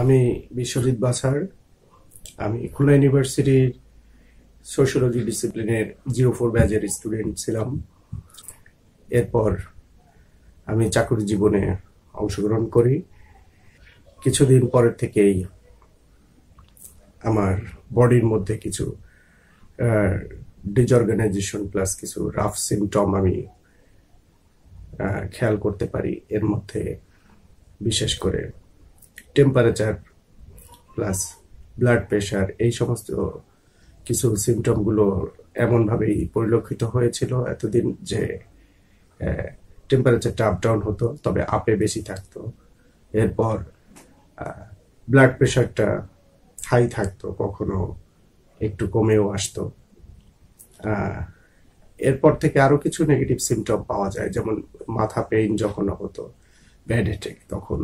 আমি বিশ্বজিৎ বাসার আমি খুলনা ইউনিভার্সিটির সোশ্যালজি ডিসিপ্লিনের জিরো ফোর ব্যাচের স্টুডেন্ট ছিলাম এরপর আমি চাকরি জীবনে অংশগ্রহণ করি কিছুদিন পরের থেকেই আমার বডির মধ্যে কিছু ডিজঅর্গানাইজেশন প্লাস কিছু রাফ সিমটম আমি খেয়াল করতে পারি এর মধ্যে বিশেষ করে টেম্পারেচার প্লাস ব্লাড প্রেশার এই সমস্ত কিছু সিমটমগুলো এমনভাবেই পরিলক্ষিত হয়েছিল এতদিন যে টেম্পারেচারটা আপ ডাউন হতো তবে আপে বেশি থাকতো এরপর ব্লাড প্রেশারটা হাই থাকতো কখনো একটু কমেও আসতো এরপর থেকে আরও কিছু নেগেটিভ সিমটম পাওয়া যায় যেমন মাথা পেইন যখন হতো ব্যাড হেটেক তখন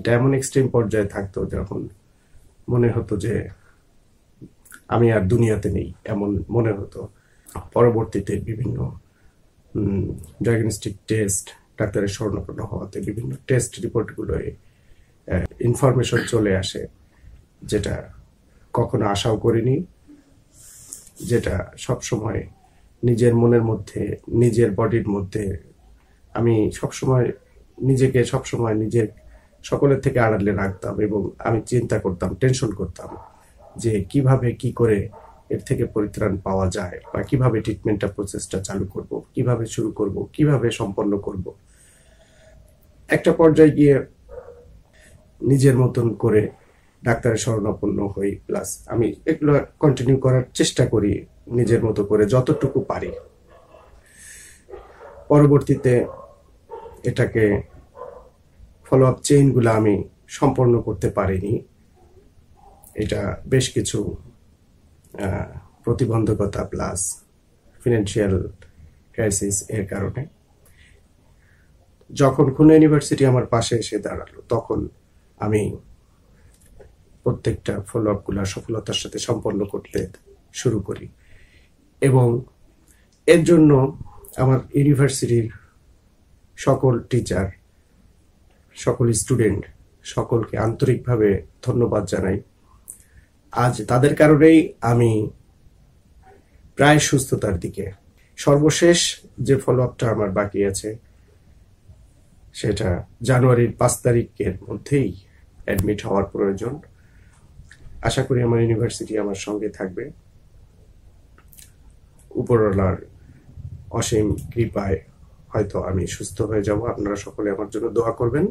এটা এমন এক্সট্রিম পর্যায়ে থাকতো যখন মনে হতো যে আমি আর দুনিয়াতে নেই এমন মনে হতো পরবর্তীতে বিভিন্ন ডায়াগনস্টিক টেস্ট ডাক্তারের স্বর্ণপূর্ণ হওয়াতে বিভিন্ন টেস্ট রিপোর্টগুলোয় ইনফরমেশন চলে আসে যেটা কখনো আশাও করিনি যেটা সব সময় নিজের মনের মধ্যে নিজের বডির মধ্যে আমি সবসময় নিজেকে সবসময় নিজের সকলের থেকে আড়ালে রাখতাম এবং আমি চিন্তা করতাম টেনশন করতাম যে কিভাবে কি করে এর থেকে পরিত্রাণ পাওয়া যায় বা কিভাবে ট্রিটমেন্টটা প্রসেসটা চালু করব কিভাবে শুরু করব কিভাবে সম্পন্ন করব একটা পর্যায়ে গিয়ে নিজের মতন করে ডাক্তারের শরণাপন্ন হই প্লাস আমি এগুলো কন্টিনিউ করার চেষ্টা করি নিজের মতো করে যতটুকু পারি পরবর্তীতে এটাকে ফলো আপ চেইনগুলো আমি সম্পন্ন করতে পারিনি এটা বেশ কিছু প্রতিবন্ধকতা প্লাস ফিনান্সিয়াল ক্রাইসিস এর কারণে যখন কোন ইউনিভার্সিটি আমার পাশে এসে দাঁড়ালো তখন আমি প্রত্যেকটা ফলো আপগুলো সফলতার সাথে সম্পন্ন করতে শুরু করি এবং এর জন্য আমার ইউনিভার্সিটির সকল টিচার সকল স্টুডেন্ট সকলকে আন্তরিকভাবে ধন্যবাদ জানাই আজ তাদের কারণেই আমি প্রায় সুস্থতার দিকে সর্বশেষ যে ফলো আপটা আমার বাকি আছে সেটা জানুয়ারির পাঁচ তারিখের মধ্যেই অ্যাডমিট হওয়ার প্রয়োজন আশা করি আমার ইউনিভার্সিটি আমার সঙ্গে থাকবে উপরওয়ালার অসীম কৃপায় হয়তো আমি সুস্থ হয়ে যাব আপনারা সকলে আমার জন্য দোয়া করবেন